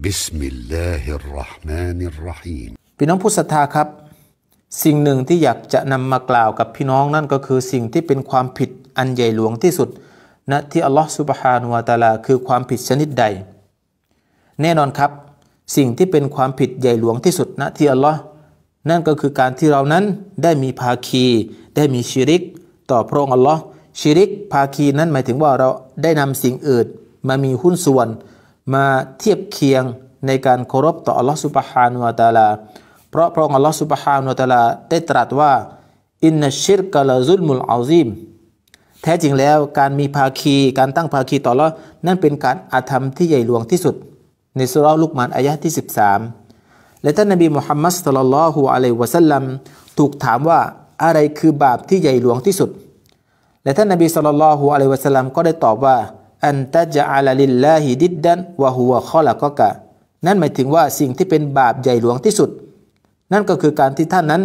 بسم الله الرحمن ا ل ر ح ีมพี่น้องผู้ศรัทธาครับ สิ่งหนึ่งที่อยากจะนำมากล่าวกับพี่น้องนั่นก็คือสิ่งที่เป็นความผิดอันใหญ่หลวงที่สุดนะที่อัลลอฮฺสุบฮานุวาตาลาคือความผิดชนิดใด แน่นอนครับ สิ่งที่เป็นความผิดใหญ่หลวงที่สุดนะที่อัลลอฮ์นั่นก็คือการที่เรานั้นได้มีภาคี ได้มีชิริก ต่อพระองค์อัลลอฮ์ชิริก ภาคีนั้นหมายถึงว่าเราได้นำสิ่งอื่นมามีหุ้นส่วนมาเทียบเคียงในการเคารพต่ออัลลอฮฺสุบฮานุอัตาลาเพราะพระองค์อัลลอฮฺสุบฮานุอัตาลาได้ตรัสว่าอินนัชิรกะละซุลมุลอาซิมแท้จริงแล้วการมีภาคี การตั้งภาคีต่อลวนั่นเป็นการอาธรรมที่ใหญ่หลวงที่สุด ในสุรลูกมานอายะที่ 13 และท่านนบีมุฮัมมัดสลลัลฮุอะลัยวะสัลลัมถูกถามว่าอะไรคือบาปที่ใหญ่หลวงที่สุด และท่านนบีสลลัลฮุอะลัยวะสัลลัมก็ได้ตอบว่าอันตะจะอาลาลิลลาฮิดิดดันวะหัวข้อละก็กะ นั่นหมายถึงว่าสิ่งที่เป็นบาปใหญ่หลวงที่สุด นั่นก็คือการที่ท่านนั้น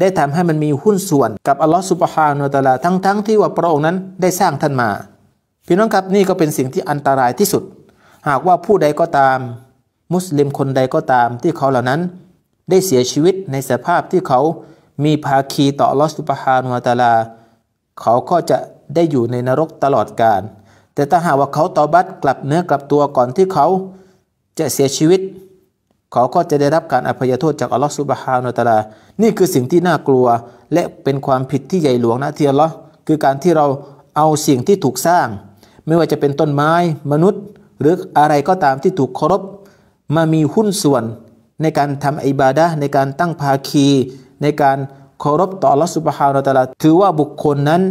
ได้ทำให้มันมีหุ้นส่วนกับอัลลอฮฺสุบฮานุตะลาทั้งๆทที่ว่าพระองค์นั้นได้สร้างท่านมา พี่น้องครับนี่ก็เป็นสิ่งที่อันตรายที่สุด หากว่าผู้ใดก็ตามมุสลิมคนใดก็ตามที่เขาเหล่านั้นได้เสียชีวิตในสภาพที่เขามีภาคีต่ออัลลอฮฺสุบฮานุตะลา เขาก็จะได้อยู่ในนรกตลอดกาลแต่ถ้าหากว่าเขาตอบัตกลับเนื้อกลับตัวก่อนที่เขาจะเสียชีวิต เขาก็จะได้รับการอภัยโทษจากอัลลอฮฺสุบฮานาตะลา นี่คือสิ่งที่น่ากลัวและเป็นความผิดที่ใหญ่หลวงนะทียรลลอคือการที่เราเอาสิ่งที่ถูกสร้าง ไม่ว่าจะเป็นต้นไม้มนุษย์ หรืออะไรก็ตามที่ถูกเคารพ มามีหุ้นส่วน ในการทำอิบาดะในการตั้งภาคี ในการเคารพต่ออัลลอฮฺสุบฮานาตะลาถือว่าบุคคลนั้น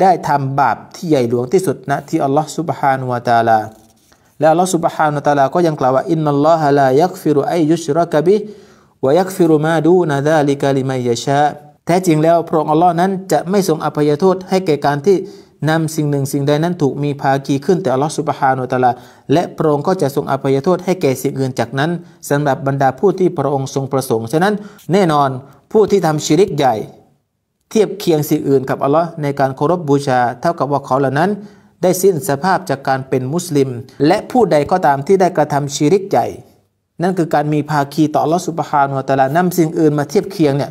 ได้ทำบาปที่ใหญ่หลวงที่สุดนะที่อัลลอฮ์สุบฮานุวาตาลาและอัลลอฮ์สุบฮานุวาตาลาก็ยังกล่าวว่าอินนัลลอฮะลายักฟิรุไอยุชรักบิวยักฟิรุมาดูนาดาลิกาลิมัยยชาแท้จริงแล้วพระองค์อัลลอฮ์นั้นจะไม่ทรงอภัยโทษให้แก่การที่นำสิ่งหนึ่งสิ่งใดนั้นถูกมีภาคีขึ้นแต่อัลลอฮ์สุบฮานุตะลาและพระองค์ก็จะทรงอภัยโทษให้แก่สิ่งอื่นจากนั้น สำหรับบรรดาผู้ที่พระองค์ทรงประสงค์ ฉะนั้น แน่นอนผู้ที่ทำชิริกใหญ่ทียบเคียงสิ่งอื่นกับอัลลอฮ์ในการเคารพบบูชา เท่ากับว่าเขาเหล่านั้น ได้สิ้นสภาพจากการเป็นมุสลิม และผู้ใดก็ตามที่ได้กระทำชีริกใหญ่นั่นคือการมีภาคีต่ออัลลอฮ์สุบฮานุอัตลานำสิ่งอื่นมาเทียบเคียงเนี่ย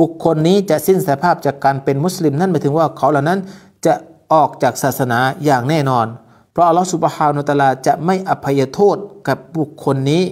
บุคคลนี้จะสิ้นสภาพจากการเป็นมุสลิม นั่นหมายถึงว่าเขาเหล่านั้นจะออกจากศาสนาอย่างแน่นอน เพราะอัลลอฮ์สุบฮานุตะลาจะไม่อภัยโทษกับบุคคลนี้